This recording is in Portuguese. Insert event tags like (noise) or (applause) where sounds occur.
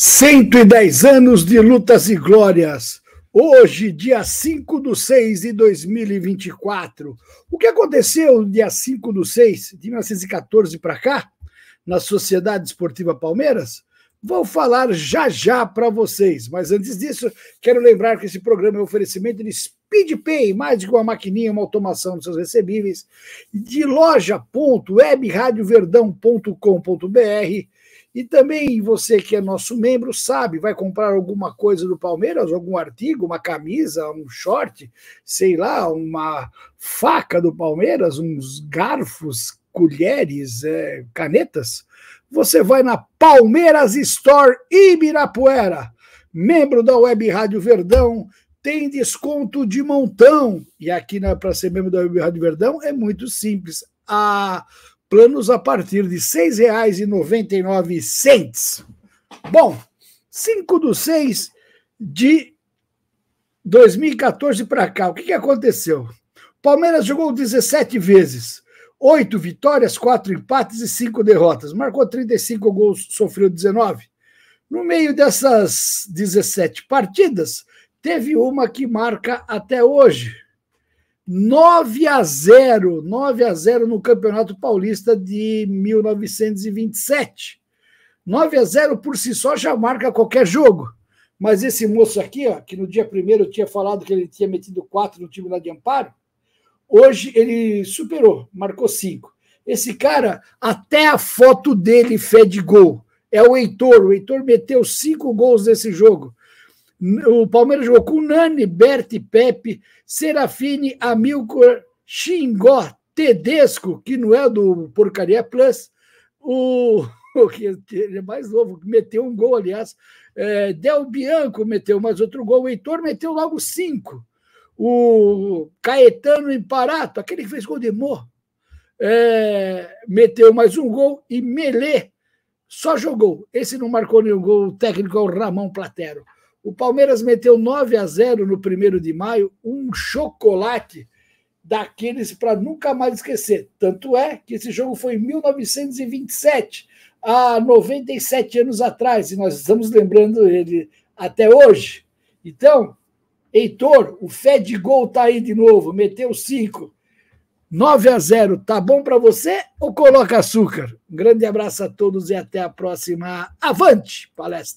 110 anos de lutas e glórias. Hoje, dia 5 do 6 de 2024. O que aconteceu dia 5 do 6 de 1914 para cá, na Sociedade Esportiva Palmeiras? Vou falar já já para vocês, mas antes disso, quero lembrar que esse programa é um oferecimento de SpeedPay, mais de uma maquininha, uma automação dos seus recebíveis, de loja.webradioverdão.com.br e também você que é nosso membro sabe, vai comprar alguma coisa do Palmeiras, algum artigo, uma camisa, um short, sei lá, uma faca do Palmeiras, uns garfos, colheres, é, canetas. Você vai na Palmeiras Store Ibirapuera, membro da Web Rádio Verdão, tem desconto de montão. E aqui para ser membro da Web Rádio Verdão é muito simples. A ah, planos a partir de R$ 6,99. Bom, 5 do 6 de 2014 para cá, o que, que aconteceu? Palmeiras jogou 17 vezes, 8 vitórias, 4 empates e 5 derrotas. Marcou 35 gols, sofreu 19. No meio dessas 17 partidas, teve uma que marca até hoje. 9 a 0, 9 a 0 no Campeonato Paulista de 1927. 9 a 0 por si só já marca qualquer jogo. Mas esse moço aqui, ó, que no dia primeiro eu tinha falado que ele tinha metido 4 no time lá de Amparo, hoje ele superou, marcou 5. Esse cara, até a foto dele fede gol. É o Heitor. O Heitor meteu 5 gols nesse jogo. O Palmeiras jogou com Nani, Berti, Pepe, Serafine, Amilcar, Xingó, Tedesco, que não é do Porcaria Plus, o, (laughs) que é mais novo, meteu um gol, aliás. É, Del Bianco meteu mais outro gol, o Heitor meteu logo cinco. O Caetano Imparato, aquele que fez gol de Mo, é, meteu mais um gol e Melê só jogou. Esse não marcou nenhum gol, o técnico é o Ramon Platero. O Palmeiras meteu 9 a 0 no primeiro de maio, um chocolate daqueles para nunca mais esquecer. Tanto é que esse jogo foi em 1927, há 97 anos atrás, e nós estamos lembrando ele até hoje. Então, Heitor, o Fé de Gol está aí de novo, meteu 5. 9 a 0, tá bom para você ou coloca açúcar? Um grande abraço a todos e até a próxima. Avante, palestra!